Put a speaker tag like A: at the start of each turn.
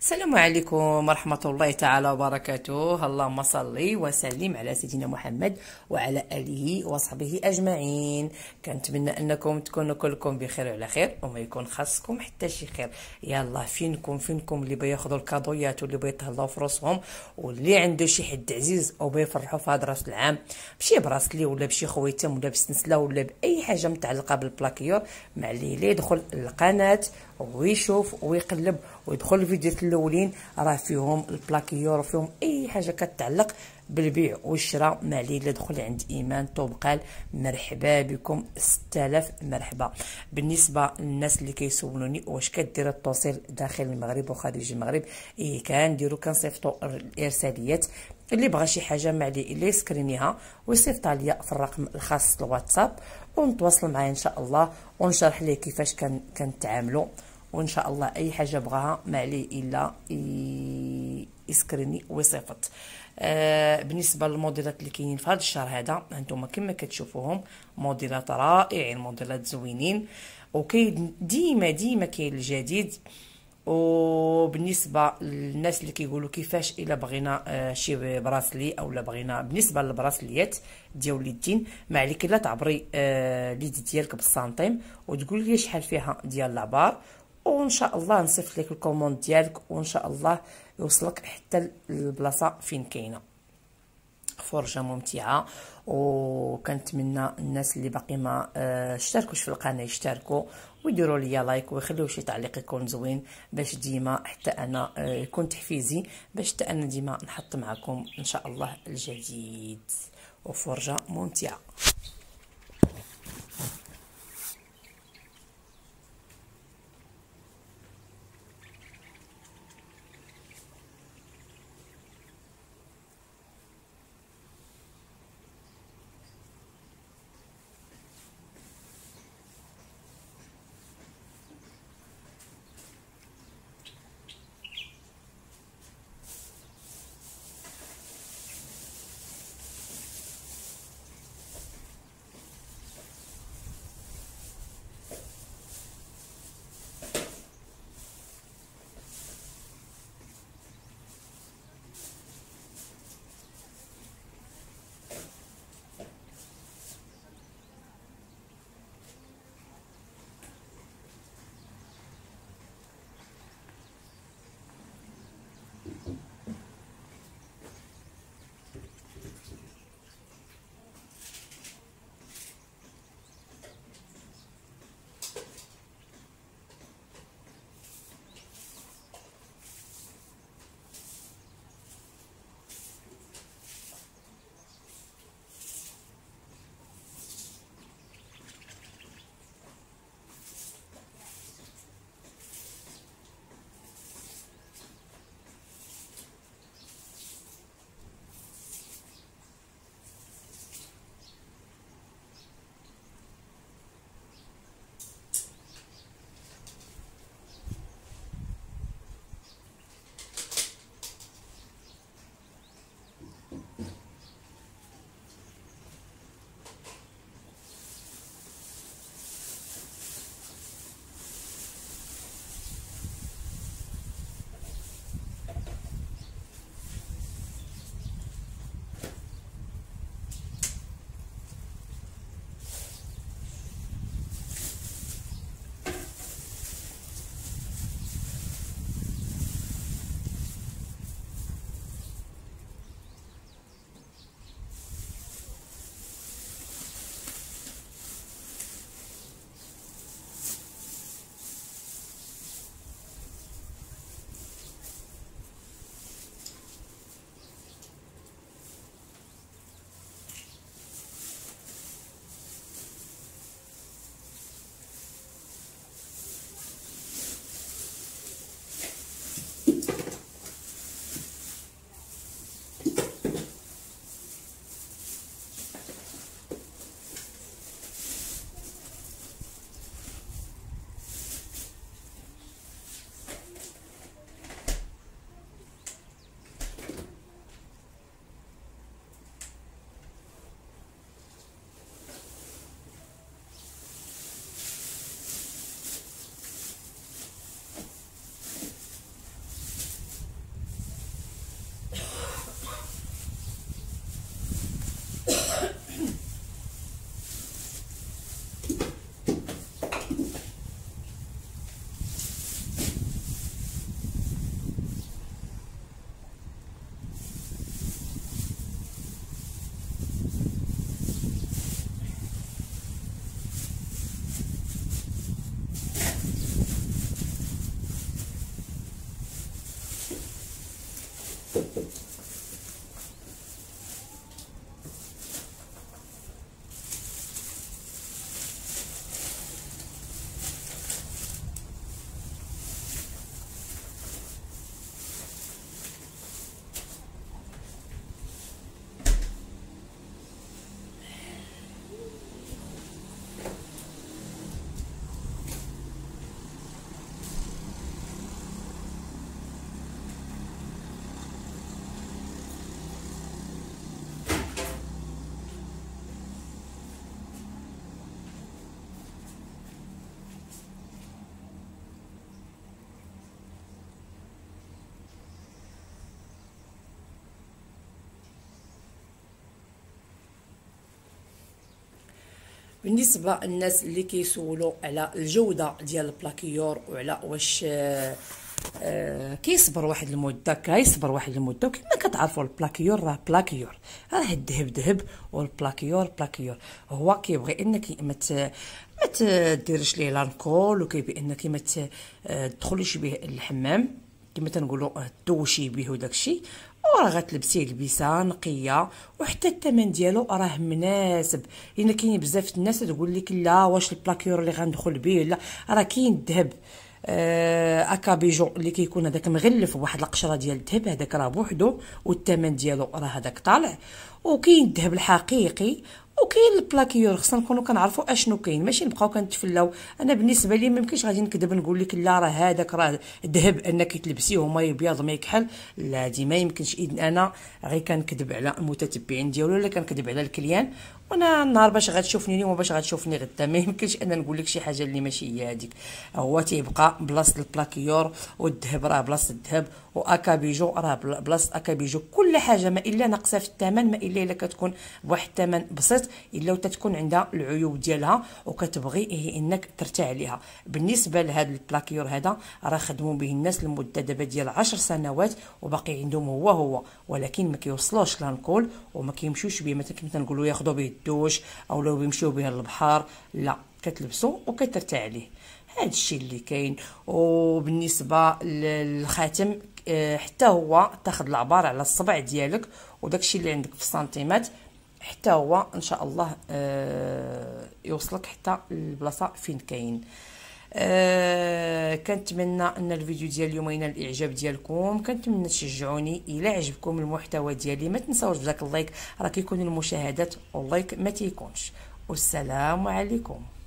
A: السلام عليكم ورحمة الله تعالى وبركاته اللهم صلي وسلم على سيدنا محمد وعلى آله وصحبه أجمعين كنتمنى أنكم تكونوا كلكم بخير وعلى خير وما يكون خاصكم حتى شي خير يلا فينكم فينكم اللي بياخذوا الكادويات واللي بيتهلاو في راسهم واللي عنده شي حد عزيز أو بيفرحوا في هذا راس العام بشي براسلي ولا بشي خويتم ولا بسنسلة ولا بأي حاجة متعلقة بالبلاكيور ما عليه يدخل القناة ويشوف ويقلب ويدخل الفيديوهات الاولين راه فيهم البلاكيور فيهم اي حاجه كتعلق بالبيع والشراء ما عليه الا دخل عند ايمان طوبقال مرحبا بكم 6000 مرحبا بالنسبه للناس اللي كيسولوني واش كدير التوصيل داخل المغرب وخارج المغرب اي كنديرو كنصيفطو الارساليات اللي بغى شي حاجه ما عليه الا يسكرينيها ويصيفطها ليا في الرقم الخاص الواتساب ونتواصل معايا ان شاء الله ونشرح ليه كيفاش كنتعاملوا وان شاء الله اي حاجه بغاها ما عليه الا يسكرني ويصيفط آه، بالنسبه للموديلات اللي كاينين في هذا الشهر هذا هانتوما كما كتشوفوهم موديلات رائعين موديلات زوينين وكاين ديما ديما كاين الجديد وبالنسبه للناس اللي كيقولوا كيفاش الا بغينا آه، شي براسلي اولا بغينا بالنسبه للبراسليات ديال اليدين ما عليك الا تعبري اليد آه، ديالك بالسنتيم وتقول لي شحال فيها ديال العبار وان شاء الله نصيفط لك الكوموند ديالك وان شاء الله يوصلك حتى البلاصه فين كاينه فرجه ممتعه وكنتمنى الناس اللي باقي ما آه، اشتركوش في القناه يشتركوا ويديروا ليا لايك ويخليو شي تعليق يكون زوين باش ديما حتى انا آه، يكون تحفيزي باش حتى انا ديما نحط معكم ان شاء الله الجديد وفرجه ممتعه بالنسبه للناس اللي كيسولوا على الجوده ديال البلاكيور وعلى واش آه،, آه كيصبر واحد المده كيصبر واحد المده وكما كتعرفوا البلاكيور راه بلاكيور راه الذهب ذهب والبلاكيور بلاكيور هو كيبغي انك ما ما تديرش ليه لانكول وكيبغي انك ما آه، تدخليش به الحمام كما تنقولوا دوشي به وداكشي وراه غتلبسيه لبسه نقيه وحتى الثمن ديالو راه مناسب لان كاين بزاف الناس تقول لك لا واش البلاكيور اللي غندخل به لا راه كاين الذهب آه اكابيجو اللي كيكون هذاك مغلف بواحد القشره ديال الذهب هذاك راه بوحدو والثمن ديالو راه هذاك طالع وكاين الذهب الحقيقي وكاين البلاكيور خصنا نكونوا كنعرفوا اشنو كاين ماشي نبقاو كنتفلاو انا بالنسبه لي ممكنش غادي نكذب نقول لك لا راه هذاك راه ذهب انك تلبسيه وما يبيض ما يكحل لا هادي ما يمكنش اذن انا غير كنكذب على المتتبعين ديالو ولا كنكذب على الكليان وانا النهار باش غتشوفني اليوم باش غتشوفني غدا ما يمكنش انا نقول لك شي حاجه اللي ماشي هي هذيك هو تيبقى بلاصه البلاكيور والذهب راه بلاصه الذهب واكابيجو راه بلاصه اكابيجو كل حاجه ما الا ناقصه في الثمن ما الا الا كتكون بواحد الثمن بسيط الا تتكون عندها العيوب ديالها وكتبغي إيه انك ترتاع عليها بالنسبه لهذا البلاكيور هذا راه خدموا به الناس لمده دابا ديال 10 سنوات وباقي عندهم هو هو ولكن ما كيوصلوش لانكول وما كيمشيوش به مثلا كما تنقولوا ياخذوا به الدوش او لو بيمشيو به للبحر لا كتلبسو وكترتاع عليه هذا الشيء اللي كاين وبالنسبه للخاتم آه، حتى هو تاخذ العبار على الصبع ديالك وداكشي اللي عندك في السنتيمات حتى هو ان شاء الله آه، يوصلك حتى البلاصه فين كاين أه كنتمنى ان الفيديو ديال اليوم ينال الاعجاب ديالكم كنتمنى تشجعوني الا عجبكم المحتوى ديالي ما تنساوش بداك اللايك راه كيكون المشاهدات واللايك ما تيكونش والسلام عليكم